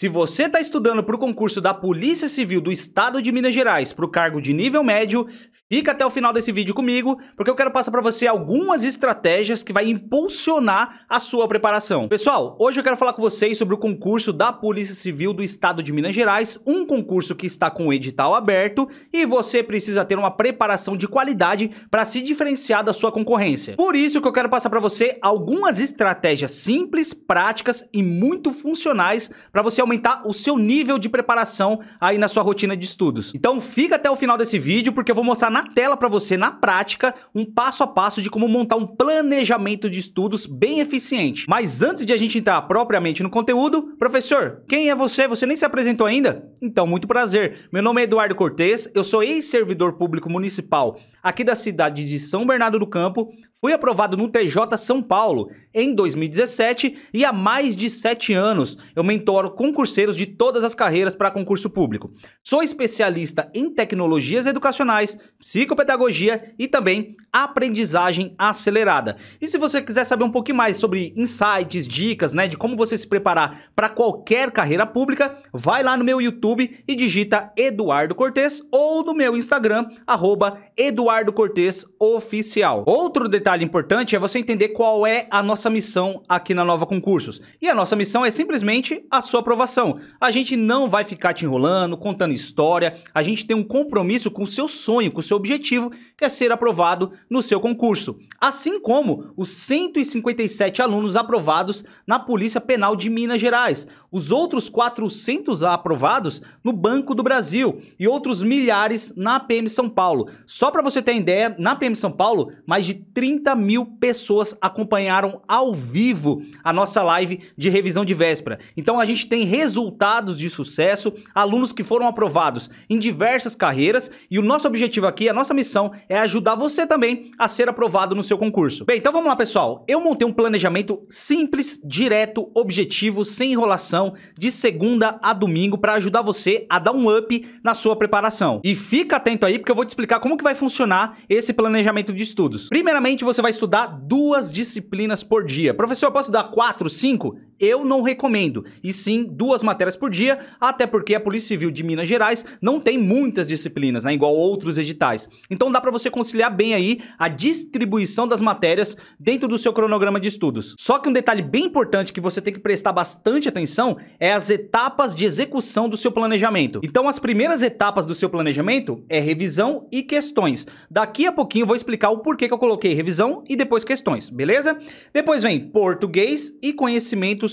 Se você está estudando para o concurso da Polícia Civil do Estado de Minas Gerais para o cargo de nível médio, fica até o final desse vídeo comigo, porque eu quero passar para você algumas estratégias que vai impulsionar a sua preparação. Pessoal, hoje eu quero falar com vocês sobre o concurso da Polícia Civil do Estado de Minas Gerais, um concurso que está com o edital aberto e você precisa ter uma preparação de qualidade para se diferenciar da sua concorrência. Por isso que eu quero passar para você algumas estratégias simples, práticas e muito funcionais para você aumentar o seu nível de preparação aí na sua rotina de estudos. Então fica até o final desse vídeo porque eu vou mostrar na tela para você na prática um passo a passo de como montar um planejamento de estudos bem eficiente. Mas antes de a gente entrar propriamente no conteúdo, professor, quem é você? Você nem se apresentou ainda? Então, muito prazer. Meu nome é Eduardo Cortez, eu sou ex-servidor público municipal aqui da cidade de São Bernardo do Campo, Fui aprovado no TJ São Paulo em 2017 e há mais de sete anos eu mentoro concurseiros de todas as carreiras para concurso público. Sou especialista em tecnologias educacionais, psicopedagogia e também aprendizagem acelerada. E se você quiser saber um pouquinho mais sobre insights, dicas, né, de como você se preparar para qualquer carreira pública, vai lá no meu YouTube e digita Eduardo Cortez ou no meu Instagram, arroba Eduardo Cortez Oficial. Outro detalhe detalhe importante é você entender qual é a nossa missão aqui na Nova Concursos. E a nossa missão é simplesmente a sua aprovação. A gente não vai ficar te enrolando, contando história. A gente tem um compromisso com o seu sonho, com o seu objetivo, que é ser aprovado no seu concurso. Assim como os 157 alunos aprovados na Polícia Penal de Minas Gerais, os outros 400 aprovados no Banco do Brasil e outros milhares na PM São Paulo. Só para você ter ideia, na PM São Paulo, mais de 30 30 mil pessoas acompanharam ao vivo a nossa live de revisão de véspera. Então a gente tem resultados de sucesso, alunos que foram aprovados em diversas carreiras e o nosso objetivo aqui, a nossa missão é ajudar você também a ser aprovado no seu concurso. Bem, então vamos lá, pessoal. Eu montei um planejamento simples, direto, objetivo, sem enrolação, de segunda a domingo para ajudar você a dar um up na sua preparação. E fica atento aí porque eu vou te explicar como que vai funcionar esse planejamento de estudos. Primeiramente, você vai estudar duas disciplinas por dia. Professor, eu posso dar quatro, cinco? eu não recomendo, e sim duas matérias por dia, até porque a Polícia Civil de Minas Gerais não tem muitas disciplinas, né, igual outros editais. Então dá para você conciliar bem aí a distribuição das matérias dentro do seu cronograma de estudos. Só que um detalhe bem importante que você tem que prestar bastante atenção é as etapas de execução do seu planejamento. Então as primeiras etapas do seu planejamento é revisão e questões. Daqui a pouquinho eu vou explicar o porquê que eu coloquei revisão e depois questões, beleza? Depois vem português e conhecimento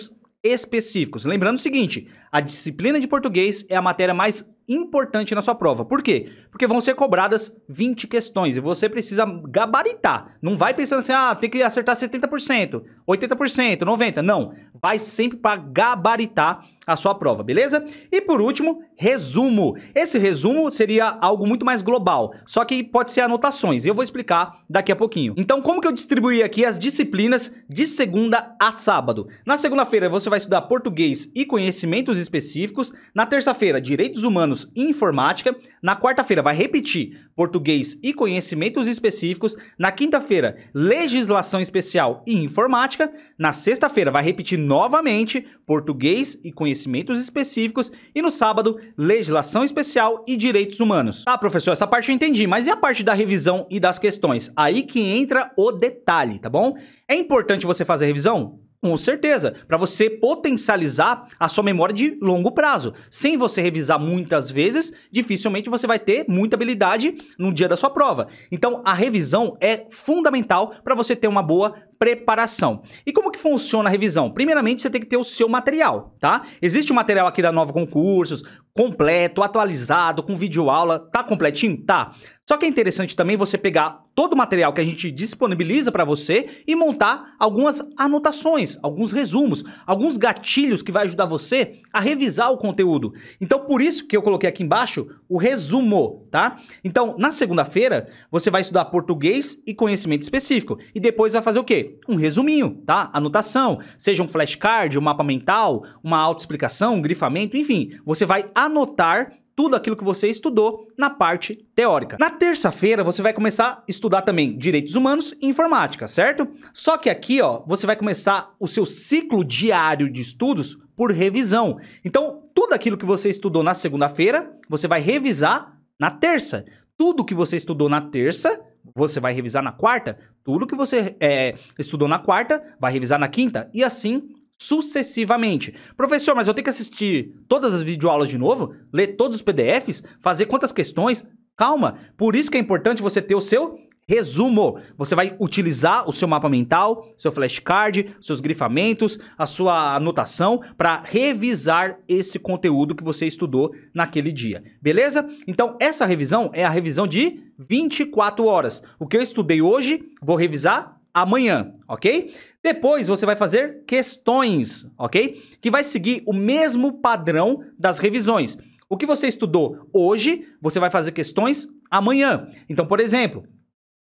específicos. Lembrando o seguinte: a disciplina de português é a matéria mais importante na sua prova. Por quê? Porque vão ser cobradas 20 questões e você precisa gabaritar. Não vai pensando assim, ah, tem que acertar 70%, 80%, 90%. Não. Vai sempre para gabaritar a sua prova, beleza? E por último, resumo. Esse resumo seria algo muito mais global, só que pode ser anotações, E eu vou explicar daqui a pouquinho. Então, como que eu distribuí aqui as disciplinas de segunda a sábado? Na segunda-feira você vai estudar português e conhecimentos específicos, na terça-feira direitos humanos e informática, na quarta-feira vai repetir português e conhecimentos específicos, na quinta-feira legislação especial e informática, na sexta-feira vai repetir novamente português e conhecimentos conhecimentos específicos e no sábado, legislação especial e direitos humanos. Tá, professor, essa parte eu entendi, mas e a parte da revisão e das questões? Aí que entra o detalhe, tá bom? É importante você fazer revisão? Com certeza, para você potencializar a sua memória de longo prazo. Sem você revisar muitas vezes, dificilmente você vai ter muita habilidade no dia da sua prova. Então, a revisão é fundamental para você ter uma boa preparação. E como que funciona a revisão? Primeiramente, você tem que ter o seu material, tá? Existe o um material aqui da Nova Concursos, completo, atualizado, com vídeo aula, tá completinho? Tá. Só que é interessante também você pegar todo o material que a gente disponibiliza para você e montar algumas anotações, alguns resumos, alguns gatilhos que vai ajudar você a revisar o conteúdo. Então, por isso que eu coloquei aqui embaixo o resumo, tá? Então, na segunda-feira, você vai estudar português e conhecimento específico e depois vai fazer o quê? Um resuminho, tá? Anotação, seja um flashcard, um mapa mental, uma autoexplicação, um grifamento, enfim, você vai anotar tudo aquilo que você estudou na parte teórica. Na terça-feira, você vai começar a estudar também direitos humanos e informática, certo? Só que aqui, ó, você vai começar o seu ciclo diário de estudos por revisão. Então, tudo aquilo que você estudou na segunda-feira, você vai revisar na terça. Tudo que você estudou na terça, você vai revisar na quarta. Tudo que você é, estudou na quarta, vai revisar na quinta. E assim sucessivamente. Professor, mas eu tenho que assistir todas as videoaulas de novo? Ler todos os PDFs? Fazer quantas questões? Calma, por isso que é importante você ter o seu resumo. Você vai utilizar o seu mapa mental, seu flashcard, seus grifamentos, a sua anotação para revisar esse conteúdo que você estudou naquele dia. Beleza? Então, essa revisão é a revisão de 24 horas. O que eu estudei hoje, vou revisar amanhã, ok? Depois você vai fazer questões, ok? Que vai seguir o mesmo padrão das revisões. O que você estudou hoje, você vai fazer questões amanhã. Então, por exemplo,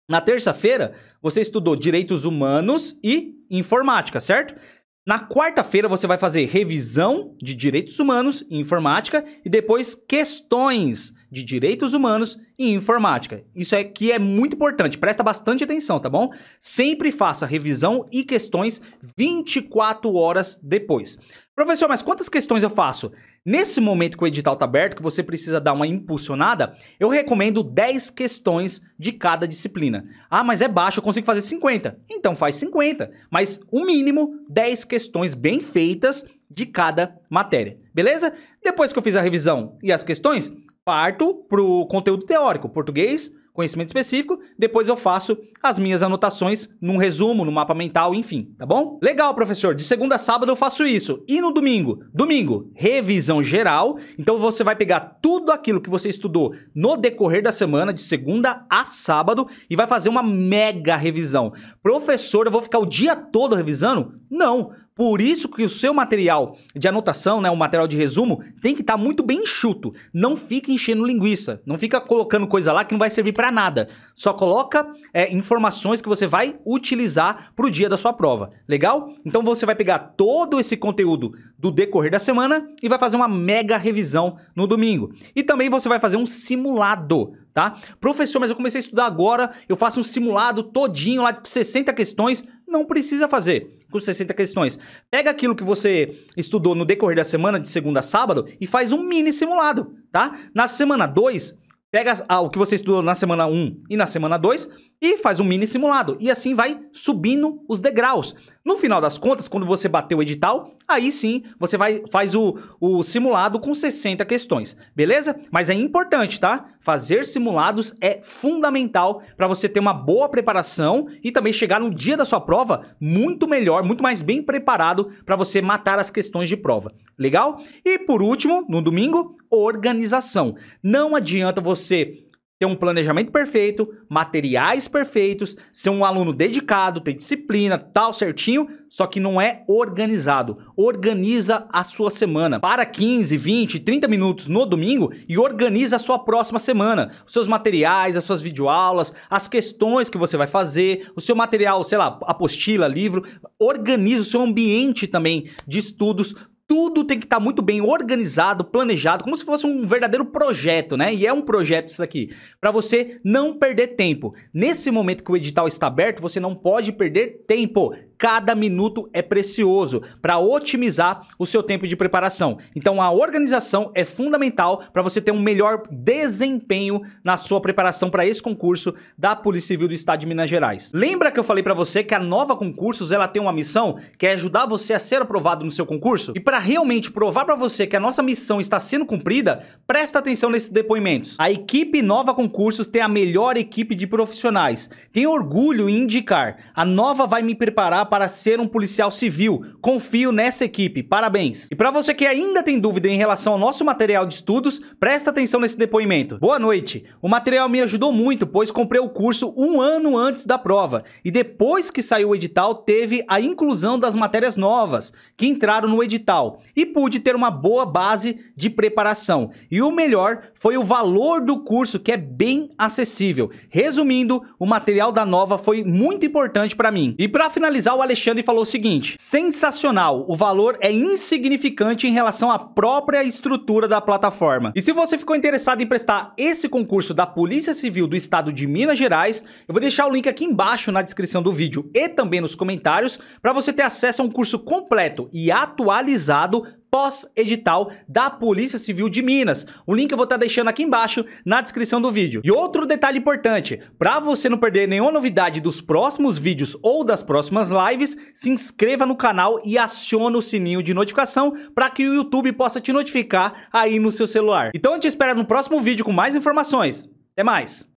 na terça-feira, você estudou direitos humanos e informática, certo? Na quarta-feira, você vai fazer revisão de direitos humanos e informática e depois questões de direitos humanos e informática. Isso é que é muito importante, presta bastante atenção, tá bom? Sempre faça revisão e questões 24 horas depois. Professor, mas quantas questões eu faço? Nesse momento que o edital está aberto, que você precisa dar uma impulsionada, eu recomendo 10 questões de cada disciplina. Ah, mas é baixo, eu consigo fazer 50. Então faz 50, mas o mínimo 10 questões bem feitas de cada matéria, beleza? Depois que eu fiz a revisão e as questões, parto pro conteúdo teórico, português, conhecimento específico, depois eu faço as minhas anotações num resumo, no mapa mental, enfim, tá bom? Legal, professor, de segunda a sábado eu faço isso. E no domingo? Domingo, revisão geral. Então você vai pegar tudo aquilo que você estudou no decorrer da semana, de segunda a sábado, e vai fazer uma mega revisão. Professor, eu vou ficar o dia todo revisando? Não. Por isso que o seu material de anotação, né, o material de resumo, tem que estar tá muito bem enxuto. Não fica enchendo linguiça, não fica colocando coisa lá que não vai servir para nada. Só coloca é, informações que você vai utilizar para o dia da sua prova. Legal? Então você vai pegar todo esse conteúdo do decorrer da semana e vai fazer uma mega revisão no domingo. E também você vai fazer um simulado tá? Professor, mas eu comecei a estudar agora, eu faço um simulado todinho lá de 60 questões não precisa fazer com 60 questões. Pega aquilo que você estudou no decorrer da semana, de segunda a sábado, e faz um mini simulado, tá? Na semana 2, pega ah, o que você estudou na semana 1 um e na semana 2, e faz um mini simulado. E assim vai subindo os degraus. No final das contas, quando você bater o edital, aí sim você vai, faz o, o simulado com 60 questões, beleza? Mas é importante, tá? Fazer simulados é fundamental para você ter uma boa preparação e também chegar no dia da sua prova muito melhor, muito mais bem preparado para você matar as questões de prova. Legal? E por último, no domingo, organização. Não adianta você ter um planejamento perfeito, materiais perfeitos, ser um aluno dedicado, ter disciplina, tal certinho, só que não é organizado. Organiza a sua semana. Para 15, 20, 30 minutos no domingo e organiza a sua próxima semana. Os seus materiais, as suas videoaulas, as questões que você vai fazer, o seu material, sei lá, apostila, livro. Organiza o seu ambiente também de estudos tudo tem que estar tá muito bem organizado, planejado, como se fosse um verdadeiro projeto, né? E é um projeto isso aqui, para você não perder tempo. Nesse momento que o edital está aberto, você não pode perder tempo cada minuto é precioso para otimizar o seu tempo de preparação. Então a organização é fundamental para você ter um melhor desempenho na sua preparação para esse concurso da Polícia Civil do Estado de Minas Gerais. Lembra que eu falei para você que a Nova Concursos ela tem uma missão que é ajudar você a ser aprovado no seu concurso? E para realmente provar para você que a nossa missão está sendo cumprida, presta atenção nesses depoimentos. A equipe Nova Concursos tem a melhor equipe de profissionais. Tenho orgulho em indicar. A Nova vai me preparar para ser um policial civil. Confio nessa equipe. Parabéns. E para você que ainda tem dúvida em relação ao nosso material de estudos, presta atenção nesse depoimento. Boa noite. O material me ajudou muito, pois comprei o curso um ano antes da prova. E depois que saiu o edital, teve a inclusão das matérias novas que entraram no edital. E pude ter uma boa base de preparação. E o melhor foi o valor do curso, que é bem acessível. Resumindo, o material da nova foi muito importante para mim. E para finalizar o Alexandre falou o seguinte: sensacional, o valor é insignificante em relação à própria estrutura da plataforma. E se você ficou interessado em prestar esse concurso da Polícia Civil do Estado de Minas Gerais, eu vou deixar o link aqui embaixo na descrição do vídeo e também nos comentários para você ter acesso a um curso completo e atualizado pós-edital da Polícia Civil de Minas. O link eu vou estar tá deixando aqui embaixo na descrição do vídeo. E outro detalhe importante, para você não perder nenhuma novidade dos próximos vídeos ou das próximas lives, se inscreva no canal e acione o sininho de notificação para que o YouTube possa te notificar aí no seu celular. Então eu te espero no próximo vídeo com mais informações. Até mais!